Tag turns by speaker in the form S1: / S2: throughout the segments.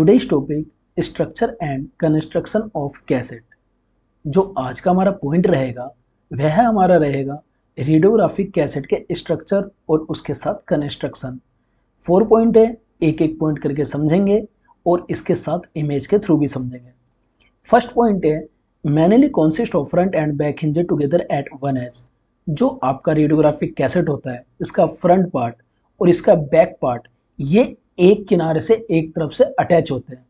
S1: today's topic structure and construction of cassette जो आज का हमारा पॉइंट रहेगा वह हमारा रहेगा रेडियोग्राफिक कैसेट के स्ट्रक्चर और उसके साथ कंस्ट्रक्शन फोर पॉइंट है एक एक पॉइंट करके समझेंगे और इसके साथ इमेज के थ्रू भी समझेंगे फर्स्ट पॉइंट है mainly consist of front and back hinged together at one edge जो आपका रेडियोग्राफिक कैसेट होता है इसका फ्रंट पार्ट और इसका बैक पार्ट ये एक किनारे से एक तरफ से अटैच होते हैं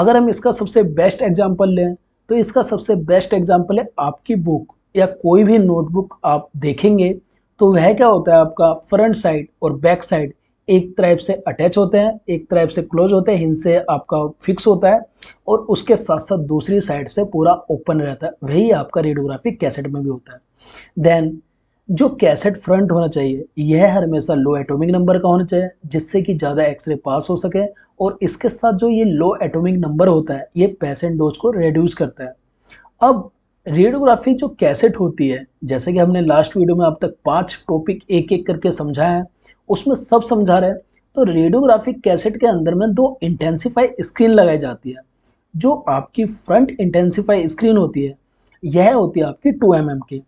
S1: अगर हम इसका सबसे बेस्ट एग्जाम्पल लें तो इसका सबसे बेस्ट एग्जाम्पल है आपकी बुक या कोई भी नोटबुक आप देखेंगे तो वह क्या होता है आपका फ्रंट साइड और बैक साइड एक तरफ से अटैच होते हैं एक तरफ से क्लोज होते हैं इनसे आपका फिक्स होता है और उसके साथ साथ दूसरी साइड से पूरा ओपन रहता है वही आपका रेडियोग्राफिक कैसेट में भी होता है देन जो कैसेट फ्रंट होना चाहिए यह हमेशा लो एटॉमिक नंबर का होना चाहिए जिससे कि ज़्यादा एक्सरे पास हो सके और इसके साथ जो ये लो एटॉमिक नंबर होता है ये पैसेंट डोज को रिड्यूस करता है अब रेडियोग्राफी जो कैसेट होती है जैसे कि हमने लास्ट वीडियो में अब तक पाँच टॉपिक एक एक करके समझाए हैं उसमें सब समझा रहे हैं तो रेडियोग्राफिक कैसेट के अंदर में दो इंटेंसिफाई स्क्रीन लगाई जाती है जो आपकी फ्रंट इंटेंसिफाई स्क्रीन होती है यह होती है आपकी टू एम mm की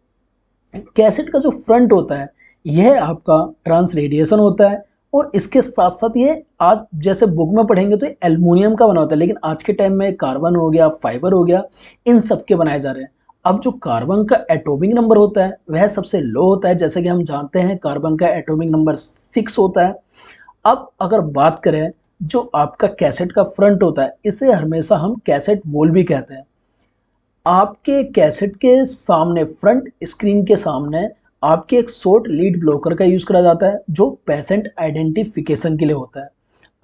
S1: कैसेट का जो फ्रंट होता है यह आपका ट्रांस रेडिएशन होता है और इसके साथ साथ ये आज जैसे बुक में पढ़ेंगे तो एलमोनियम का बना होता है लेकिन आज के टाइम में कार्बन हो गया फाइबर हो गया इन सब के बनाए जा रहे हैं अब जो कार्बन का एटॉमिक नंबर होता है वह सबसे लो होता है जैसे कि हम जानते हैं कार्बन का एटॉमिक नंबर सिक्स होता है अब अगर बात करें जो आपका कैसेट का फ्रंट होता है इसे हमेशा हम कैसेट वोल भी कहते हैं आपके कैसेट के सामने फ्रंट स्क्रीन के सामने आपके एक शॉर्ट लीड ब्लॉकर का यूज़ करा जाता है जो पेशेंट आइडेंटिफिकेशन के लिए होता है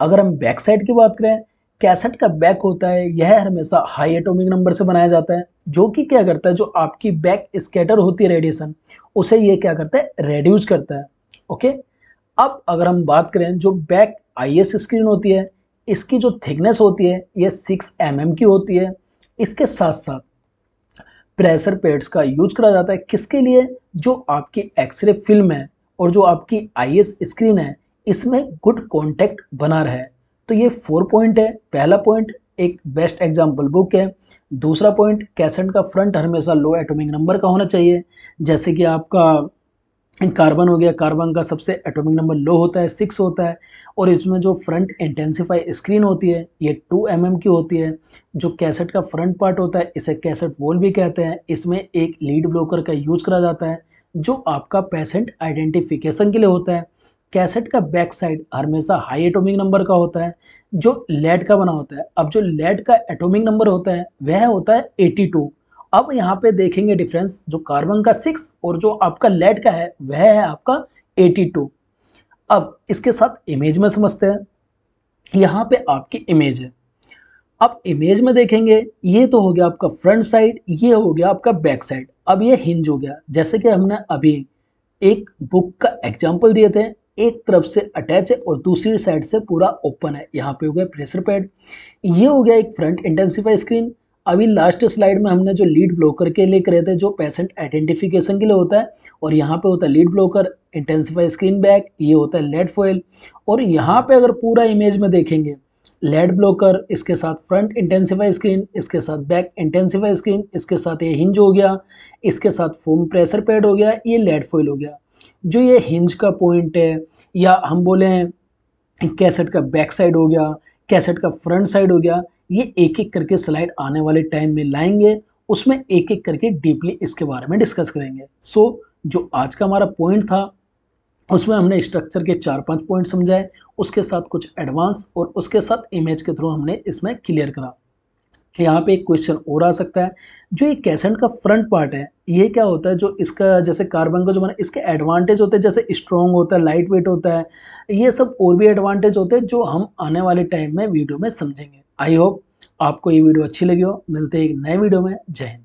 S1: अगर हम बैक साइड की बात करें कैसेट का बैक होता है यह हमेशा हाई एटॉमिक नंबर से बनाया जाता है जो कि क्या करता है जो आपकी बैक स्कैटर होती है रेडिएशन उसे ये क्या करता है रेड्यूज करता है ओके अब अगर हम बात करें जो बैक आई स्क्रीन होती है इसकी जो थिकनेस होती है ये सिक्स एम एम की होती है इसके साथ साथ प्रेशर पैड्स का यूज करा जाता है किसके लिए जो आपकी एक्सरे फिल्म है और जो आपकी आई स्क्रीन है इसमें गुड कॉन्टैक्ट बना रहे तो ये फोर पॉइंट है पहला पॉइंट एक बेस्ट एग्जाम्पल बुक है दूसरा पॉइंट कैसेट का फ्रंट हमेशा लो एटॉमिक नंबर का होना चाहिए जैसे कि आपका कार्बन हो गया कार्बन का सबसे एटॉमिक नंबर लो होता है सिक्स होता है और इसमें जो फ्रंट इंटेंसिफाई स्क्रीन होती है ये टू एम mm की होती है जो कैसेट का फ्रंट पार्ट होता है इसे कैसेट वॉल भी कहते हैं इसमें एक लीड ब्लोकर का यूज करा जाता है जो आपका पेशेंट आइडेंटिफिकेशन के लिए होता है कैसेट का बैक साइड हमेशा हाई एटोमिक नंबर का होता है जो लेड का बना होता है अब जो लेड का एटोमिक नंबर होता है वह होता है एटी अब यहाँ पे देखेंगे डिफरेंस जो कार्बन का सिक्स और जो आपका लेड का है वह है आपका एटी टू अब इसके साथ इमेज में समझते हैं यहाँ पे आपकी इमेज है अब इमेज में देखेंगे ये तो हो गया आपका फ्रंट साइड ये हो गया आपका बैक साइड अब ये हिंज हो गया जैसे कि हमने अभी एक बुक का एग्जाम्पल दिए थे एक तरफ से अटैच है और दूसरी साइड से पूरा ओपन है यहाँ पे हो गया प्रेशर पैड ये हो गया एक फ्रंट इंटेंसिफाई स्क्रीन अभी लास्ट स्लाइड में हमने जो लीड ब्लॉकर के लिए करे थे जो पेशेंट आइडेंटिफिकेशन के लिए होता है और यहाँ पे होता है lead blocker intensify screen back ये होता है लेड फॉयल और यहाँ पे अगर पूरा इमेज में देखेंगे लेड ब्लॉकर इसके साथ फ्रंट इंटेंसिफाई स्क्रीन इसके साथ बैक इंटेंसिफाई स्क्रीन इसके साथ ये हिंज हो गया इसके साथ फोम प्रेशर पैड हो गया ये लेड फॉयल हो गया जो ये हिंज का पॉइंट है या हम बोले कैसेट का बैक साइड हो गया कैसेट का फ्रंट साइड हो गया ये एक एक करके स्लाइड आने वाले टाइम में लाएंगे उसमें एक एक करके डीपली इसके बारे में डिस्कस करेंगे सो so, जो आज का हमारा पॉइंट था उसमें हमने स्ट्रक्चर के चार पांच पॉइंट समझाए उसके साथ कुछ एडवांस और उसके साथ इमेज के थ्रू हमने इसमें क्लियर करा यहाँ पे एक क्वेश्चन और आ सकता है जो ये कैसेंट का फ्रंट पार्ट है ये क्या होता है जो इसका जैसे कार्बन का जो बना इसके एडवांटेज होते हैं जैसे स्ट्रॉन्ग होता है लाइट वेट होता है ये सब और भी एडवांटेज होते हैं जो हम आने वाले टाइम में वीडियो में समझेंगे आई होप आपको ये वीडियो अच्छी लगी हो मिलते हैं एक नए वीडियो में जय हिंद